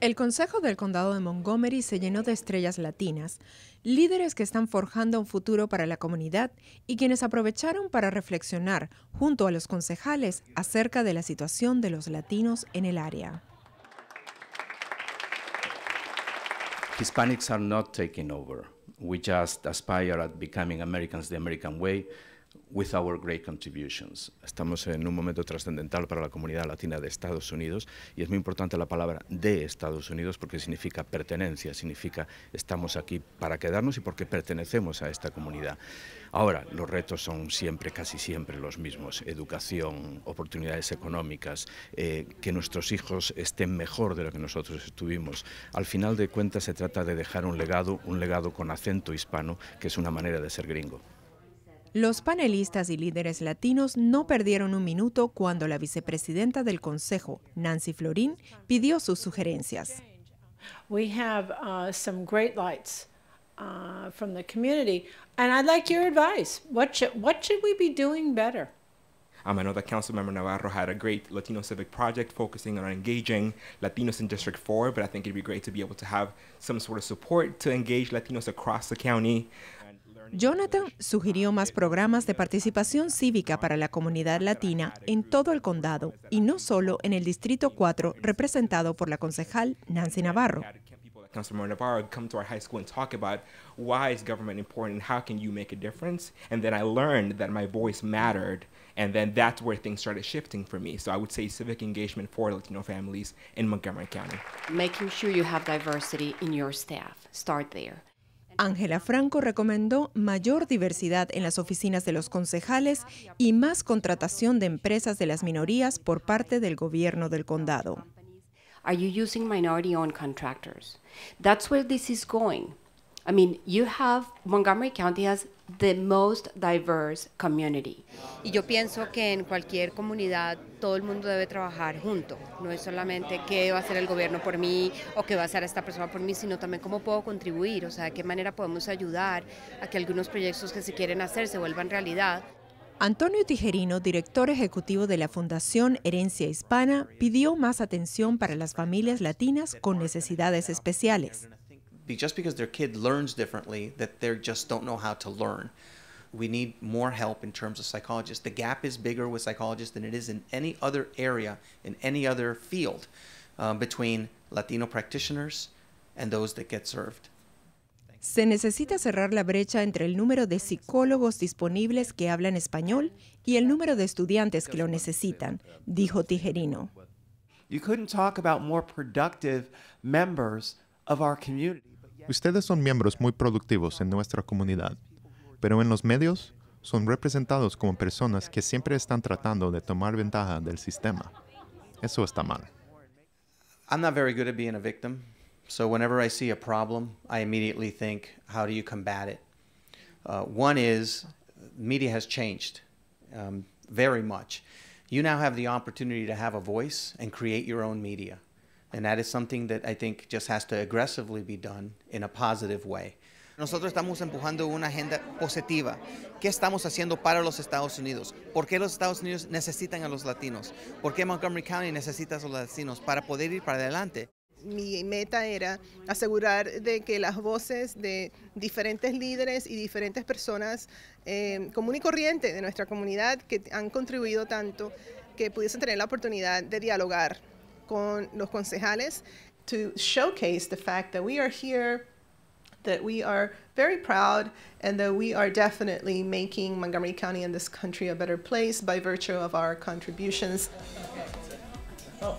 El Consejo del Condado de Montgomery se llenó de estrellas latinas, líderes que están forjando un futuro para la comunidad y quienes aprovecharon para reflexionar junto a los concejales acerca de la situación de los latinos en el área. Hispanics are not taking over. We just aspire at becoming Americans the American way with our great contributions. Estamos en un momento trascendental para la comunidad latina de Estados Unidos y es muy importante la palabra de Estados Unidos porque significa pertenencia, significa estamos aquí para quedarnos y porque pertenecemos a esta comunidad. Ahora, los retos son siempre, casi siempre los mismos. Educación, oportunidades económicas, eh, que nuestros hijos estén mejor de lo que nosotros estuvimos. Al final de cuentas se trata de dejar un legado, un legado con acento hispano, que es una manera de ser gringo. Los panelistas y líderes latinos no perdieron un minuto cuando la vicepresidenta del Consejo, Nancy Florín, pidió sus sugerencias. We have uh, some great lights uh, from the community, and I'd like your advice. What should, what should we be doing better? Um, I know that Councilmember Navarro had a great Latino civic project focusing on engaging Latinos in District 4, but I think it'd be great to be able to have some sort of support to engage Latinos across the county. Jonathan sugirió más programas de participación cívica para la comunidad latina en todo el condado y no solo en el Distrito 4 representado por la concejal Nancy Navarro. come to our high school and talk about why is government important, and how can you make a difference, and then I learned that my voice mattered, and then that's where things started shifting for me. So I would say civic engagement for Latino families in Montgomery County. Making sure you have diversity in your staff, start there. Ángela Franco recomendó mayor diversidad en las oficinas de los concejales y más contratación de empresas de las minorías por parte del gobierno del condado you have Montgomery County has the most diverse community. Y yo pienso que en cualquier comunidad todo el mundo debe trabajar junto. No es solamente qué va a hacer el gobierno por mí o qué va a hacer esta persona por mí, sino también cómo puedo contribuir, o sea, de qué manera podemos ayudar a que algunos proyectos que se quieren hacer se vuelvan realidad. Antonio Tijerino, director ejecutivo de la Fundación Herencia Hispana, pidió más atención para las familias latinas con necesidades especiales. just because their kid learns differently that they just don't know how to learn. We need more help in terms of psychologists. The gap is bigger with psychologists than it is in any other area, in any other field, um, between Latino practitioners and those that get served. Se necesita cerrar la brecha entre el número de psicólogos disponibles que hablan español y el número de estudiantes que lo necesitan, dijo Tijerino. You couldn't talk about more productive members of our community. Ustedes son miembros muy productivos en nuestra comunidad, pero en los medios son representados como personas que siempre están tratando de tomar ventaja del sistema. Eso está mal. I'm not very good at being a victim. So whenever I see a problem, I immediately think, how do you combat it? Uh, one is media has changed um, very much. You now have the opportunity to have a voice and create your own media. And that is something that I think just has to aggressively be done in a positive way. Nosotros estamos empujando una agenda positiva. ¿Qué estamos haciendo para los Estados Unidos? ¿Por qué los Estados Unidos necesitan a los latinos? ¿Por qué Montgomery County necesita a los latinos para poder ir para adelante? mi meta era asegurar de que las voces de diferentes líderes y diferentes personas eh, común y corrientes de nuestra comunidad que han contribuido tanto, que pudiesen tener la oportunidad de dialogar con los concejales to showcase the fact that we are here, that we are very proud, and that we are definitely making Montgomery County and this country a better place by virtue of our contributions. Oh.